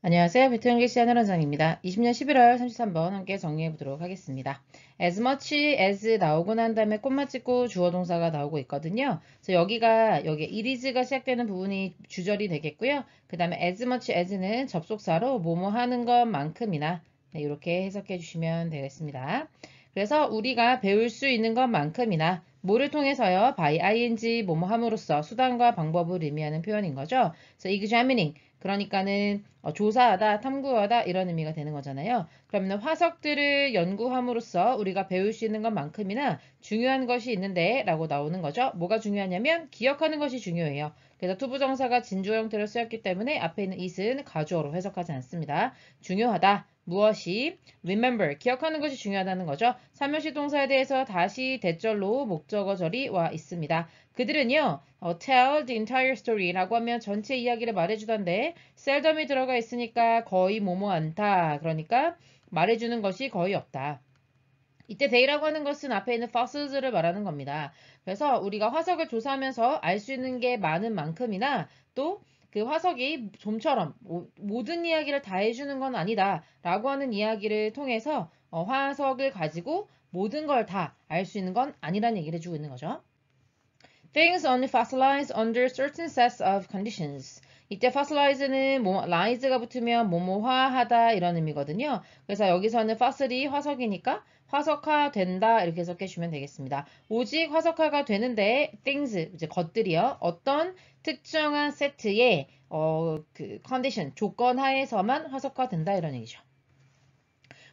안녕하세요. 베트남계 시아늘 원장입니다. 20년 11월 33번 함께 정리해 보도록 하겠습니다. as much as 나오고 난 다음에 꽃마 찍고 주어 동사가 나오고 있거든요. 그래서 여기가 여기 it is가 시작되는 부분이 주절이 되겠고요. 그 다음에 as much as는 접속사로 뭐뭐 하는 것만큼이나 네, 이렇게 해석해 주시면 되겠습니다. 그래서 우리가 배울 수 있는 것만큼이나 뭐를 통해서요? by ing 뭐뭐 함으로써 수단과 방법을 의미하는 표현인 거죠. 그래서 examining 그러니까는 어, 조사하다, 탐구하다 이런 의미가 되는 거잖아요. 그러면 화석들을 연구함으로써 우리가 배울 수 있는 것만큼이나 중요한 것이 있는데 라고 나오는 거죠. 뭐가 중요하냐면 기억하는 것이 중요해요. 그래서 투부정사가 진주 형태로 쓰였기 때문에 앞에 있는 it은 가주어로 해석하지 않습니다. 중요하다, 무엇이 remember 기억하는 것이 중요하다는 거죠. 삼형식 동사에 대해서 다시 대절로 목적어절이 와 있습니다. 그들은요. 어, tell the entire story라고 하면 전체 이야기를 말해주던데 seldom이 들어가 있으니까 거의 모모 않다. 그러니까 말해주는 것이 거의 없다. 이때 데이라고 하는 것은 앞에 있는 fossils 말하는 겁니다. 그래서 우리가 화석을 조사하면서 알 수 있는 게 많은 만큼이나 또그 화석이 좀처럼 모든 이야기를 다 해주는 건 아니다 라고 하는 이야기를 통해서 어, 화석을 가지고 모든 걸 다 알 수 있는 건 아니라는 얘기를 해주고 있는 거죠. Things only fossilize under certain sets of conditions. 이때 fossilize는 뭐, lize가 붙으면 모모화하다 이런 의미거든요. 그래서 여기서는 fossil이 화석이니까 화석화 된다 이렇게 해석해 주면 되겠습니다. 오직 화석화가 되는데 things 이제 것들이요. 어떤 특정한 세트의 어, 그 컨디션 조건 하에서만 화석화 된다 이런 얘기죠.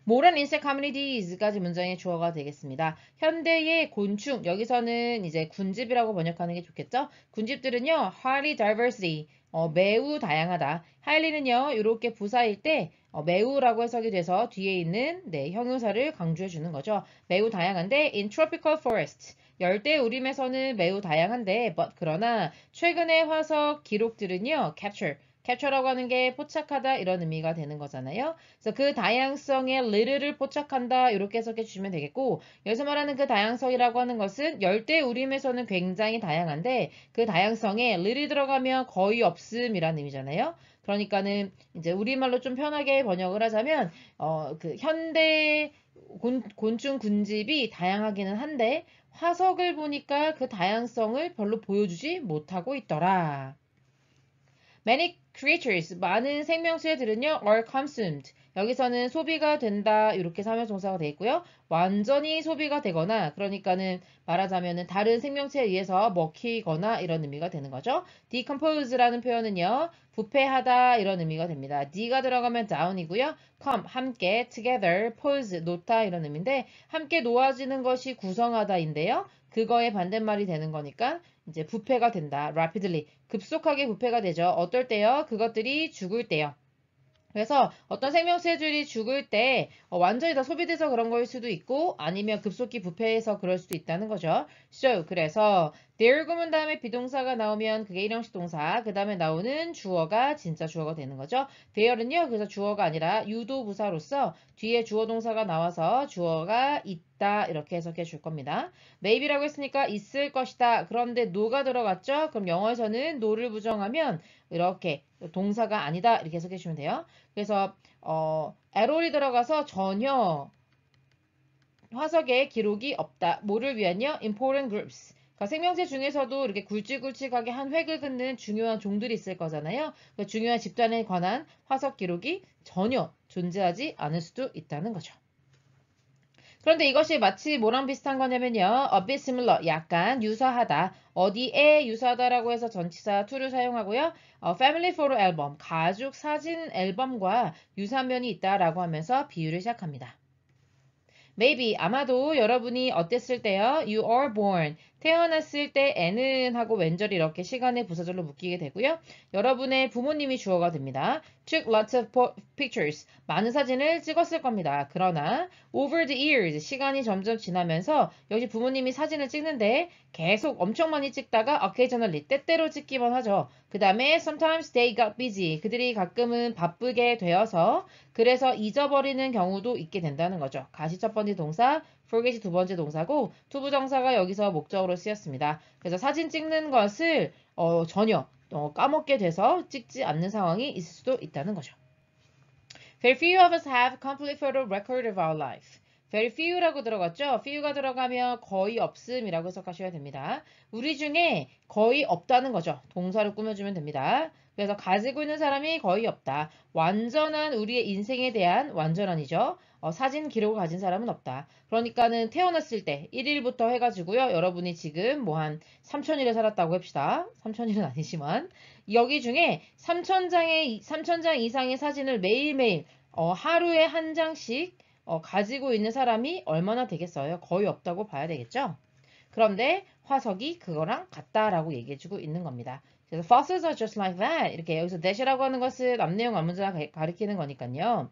모던 인세 커뮤니티즈까지 문장의 주어가 되겠습니다. 현대의 곤충 여기서는 이제 군집이라고 번역하는 게 좋겠죠? 군집들은요. highly diversity 어, 매우 다양하다. highly는요. 이렇게 부사일 때 어, 매우라고 해석이 돼서 뒤에 있는 네, 형용사를 강조해 주는 거죠. 매우 다양한데 in tropical forest 열대 우림에서는 매우 다양한데 but 그러나 최근의 화석 기록들은요. capture 캡 a 라고 하는 게 포착하다 이런 의미가 되는 거잖아요. 그래서 그 다양성의 little를 포착한다 이렇게 해석해 주시면 되겠고 여기서 말하는 그 다양성이라고 하는 것은 열대 우림에서는 굉장히 다양한데 그 다양성에 l i t t l e 들어가면 거의 없음이라는 의미잖아요. 그러니까는 이제 우리말로 좀 편하게 번역을 하자면 어그 현대 곤, 곤충 군집이 다양하기는 한데 화석을 보니까 그 다양성을 별로 보여주지 못하고 있더라. Many creatures, 많은 생명체들은요, are consumed. 여기서는 소비가 된다 이렇게 사명종사가 되어 있고요. 완전히 소비가 되거나 그러니까는 말하자면은 다른 생명체에 의해서 먹히거나 이런 의미가 되는 거죠. decompose라는 표현은요. 부패하다 이런 의미가 됩니다. d가 들어가면 down이고요. come 함께 together pose 놓다 이런 의미인데 함께 놓아지는 것이 구성하다인데요. 그거의 반대말이 되는 거니까 이제 부패가 된다. rapidly. 급속하게 부패가 되죠. 어떨 때요? 그것들이 죽을 때요. 그래서 어떤 생명체들이 죽을 때 어, 완전히 다 소비돼서 그런 거일 수도 있고 아니면 급속히 부패해서 그럴 수도 있다는 거죠. So 그래서 there 구문 다음에 비동사가 나오면 그게 일형식 동사 그 다음에 나오는 주어가 진짜 주어가 되는 거죠. there는요 그래서 주어가 아니라 유도부사로서 뒤에 주어 동사가 나와서 주어가 있 있다 이렇게 해석해 줄 겁니다. maybe라고 했으니까 있을 것이다. 그런데 no가 들어갔죠? 그럼 영어에서는 no를 부정하면 이렇게 동사가 아니다 이렇게 해석해 주면 돼요. 그래서 어, at all이 들어가서 전혀 화석에 기록이 없다. 뭐를 위한요? important groups. 그러니까 생명체 중에서도 이렇게 굵직굵직하게 한 획을 긋는 중요한 종들이 있을 거잖아요. 그 중요한 집단에 관한 화석 기록이 전혀 존재하지 않을 수도 있다는 거죠. 그런데 이것이 마치 뭐랑 비슷한 거냐면요. a bit similar, 약간 유사하다. 어디에 유사하다라고 해서 전치사 to를 사용하고요. 어, family photo 앨범, 가족 사진 앨범과 유사면이 있다라고 하면서 비유를 시작합니다. maybe 아마도 여러분이 어땠을 때요? you are born 태어났을 때에는 하고 왼절이 이렇게 시간의 부사절로 묶이게 되고요. 여러분의 부모님이 주어가 됩니다. took lots of pictures 많은 사진을 찍었을 겁니다. 그러나 over the years 시간이 점점 지나면서 역시 부모님이 사진을 찍는데 계속 엄청 많이 찍다가 occasionally 때때로 찍기만 하죠. 그 다음에 sometimes they got busy 그들이 가끔은 바쁘게 되어서 그래서 잊어버리는 경우도 있게 된다는 거죠. 가시 첫 번째 번째 동사, forget이 두 번째 동사고 투부정사가 여기서 목적으로 쓰였습니다. 그래서 사진 찍는 것을 어, 전혀 어, 까먹게 돼서 찍지 않는 상황이 있을 수도 있다는 거죠. Very few of us have complete photo record of our life. very few라고 들어갔죠? few가 들어가면 거의 없음이라고 해석하셔야 됩니다. 우리 중에 거의 없다는 거죠. 동사로 꾸며주면 됩니다. 그래서 가지고 있는 사람이 거의 없다. 완전한 우리의 인생에 대한 완전한이죠. 어, 사진 기록을 가진 사람은 없다. 그러니까는 태어났을 때 1일부터 해가지고요. 여러분이 지금 뭐 한 3천일에 살았다고 합시다. 3천일은 아니지만 여기 중에 3천장의 3천장 이상의 사진을 매일매일 어, 하루에 한 장씩 어, 가지고 있는 사람이 얼마나 되겠어요? 거의 없다고 봐야 되겠죠? 그런데 화석이 그거랑 같다라고 얘기해주고 있는 겁니다. 그래서 fossils are just like that. 이렇게 여기서 that이라고 하는 것은 앞내용 앞문제나 가리키는 거니까요.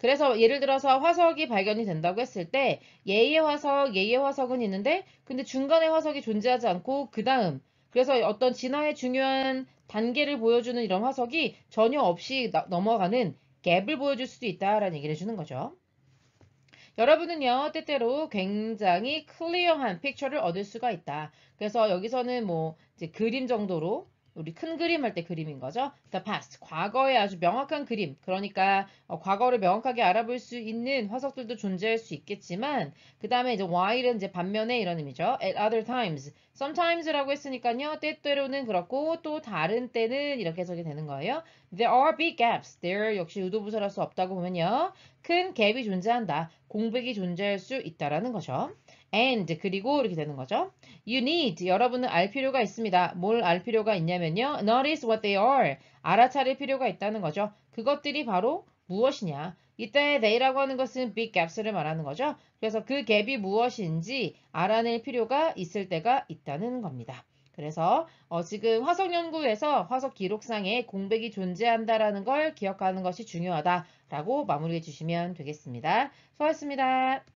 그래서 예를 들어서 화석이 발견이 된다고 했을 때 예의 화석, 예의 화석은 있는데 근데 중간에 화석이 존재하지 않고 그 다음 그래서 어떤 진화의 중요한 단계를 보여주는 이런 화석이 전혀 없이 나, 넘어가는 갭을 보여줄 수도 있다라는 얘기를 해주는 거죠. 여러분은요 때때로 굉장히 클리어한 픽처를 얻을 수가 있다. 그래서 여기서는 뭐 그림 정도로 우리 큰 그림 할 때 그림인 거죠. The past, 과거의 아주 명확한 그림. 그러니까 어, 과거를 명확하게 알아볼 수 있는 화석들도 존재할 수 있겠지만 그 다음에 이제 while은 이제 반면에 이런 의미죠. At other times, sometimes라고 했으니까요. 때때로는 그렇고 또 다른 때는 이렇게 해석이 되는 거예요. There are big gaps. There 역시 의도부사랄 수 없다고 보면요. 큰 갭이 존재한다. 공백이 존재할 수 있다라는 거죠. and 그리고 이렇게 되는 거죠. You need 여러분은 알 필요가 있습니다. 뭘 알 필요가 있냐면요. Notice what they are 알아차릴 필요가 있다는 거죠. 그것들이 바로 무엇이냐. 이때 they라고 하는 것은 big gaps를 말하는 거죠. 그래서 그 갭이 무엇인지 알아낼 필요가 있을 때가 있다는 겁니다. 그래서 어, 지금 화석 연구에서 화석 기록상에 공백이 존재한다라는 걸 기억하는 것이 중요하다라고 마무리해 주시면 되겠습니다. 수고하셨습니다.